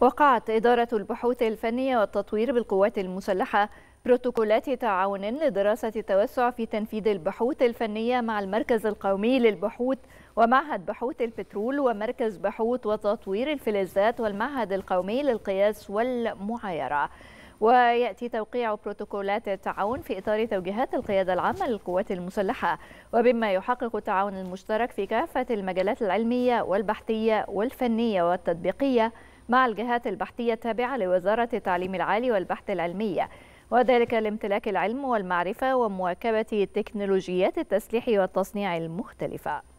وقعت إدارة البحوث الفنية والتطوير بالقوات المسلحة بروتوكولات تعاون لدراسة التوسع في تنفيذ البحوث الفنية مع المركز القومي للبحوث ومعهد بحوث البترول ومركز بحوث وتطوير الفلزات والمعهد القومي للقياس والمعايرة ويأتي توقيع بروتوكولات التعاون في إطار توجيهات القيادة العامة للقوات المسلحة وبما يحقق التعاون المشترك في كافة المجالات العلمية والبحثية والفنية والتطبيقية مع الجهات البحثية التابعة لوزارة التعليم العالي والبحث العلمي وذلك لامتلاك العلم والمعرفة ومواكبة تكنولوجيات التسليح والتصنيع المختلفة